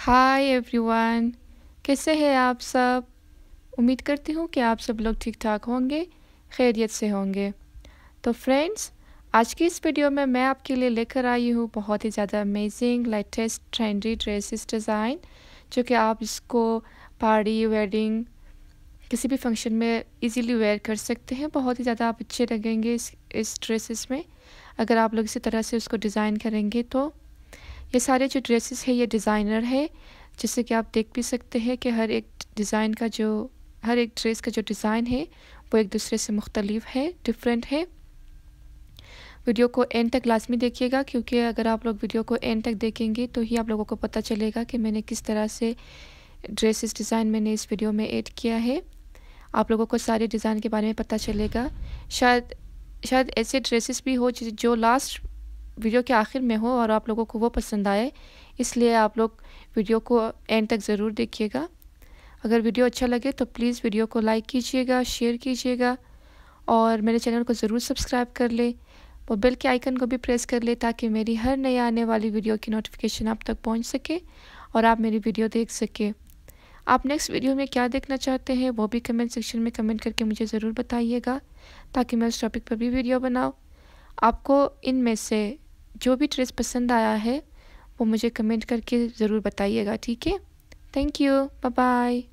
hi everyone कैसे हैं आप सब उम्मीद करती हूँ कि आप सब लोग ठीक ठाक होंगे खैरियत से होंगे तो फ्रेंड्स आज की इस वीडियो में मैं आपके लिए लेकर आई हूँ बहुत ही ज़्यादा amazing latest trendy dresses design जो कि आप इसको पार्टी वेडिंग किसी भी फंक्शन में इजीली वेयर कर सकते हैं बहुत ही ज़्यादा आप अच्छे लगेंगे इस इस ड्रेसेस में अगर आप लोग इसी तरह से उसको डिज़ाइन करेंगे तो ये सारे जो ड्रेसेस है ये डिज़ाइनर है जैसे कि आप देख भी सकते हैं कि हर एक डिज़ाइन का जो हर एक ड्रेस का जो डिज़ाइन है वो एक दूसरे से मुख्तलिफ है डिफरेंट है वीडियो को एंड तक लाजमी देखिएगा क्योंकि अगर आप लोग वीडियो को एंड तक देखेंगे तो ही आप लोगों को पता चलेगा कि मैंने किस तरह से ड्रेसेस डिज़ाइन मैंने इस वीडियो में ऐड किया है आप लोगों को सारे डिज़ाइन के बारे में पता चलेगा शायद शायद ऐसे ड्रेसेस भी हो जो लास्ट वीडियो के आखिर में हो और आप लोगों को वो पसंद आए इसलिए आप लोग वीडियो को एंड तक ज़रूर देखिएगा अगर वीडियो अच्छा लगे तो प्लीज़ वीडियो को लाइक कीजिएगा शेयर कीजिएगा और मेरे चैनल को ज़रूर सब्सक्राइब कर ले और बेल के आइकन को भी प्रेस कर ले ताकि मेरी हर नई आने वाली वीडियो की नोटिफिकेशन आप तक पहुंच सके और आप मेरी वीडियो देख सके आप नेक्स्ट वीडियो में क्या देखना चाहते हैं वो भी कमेंट सेक्शन में कमेंट करके मुझे ज़रूर बताइएगा ताकि मैं उस टॉपिक पर भी वीडियो बनाऊँ आपको इनमें से जो भी ड्रेस पसंद आया है वो मुझे कमेंट करके ज़रूर बताइएगा ठीक है थैंक यू बाय बाय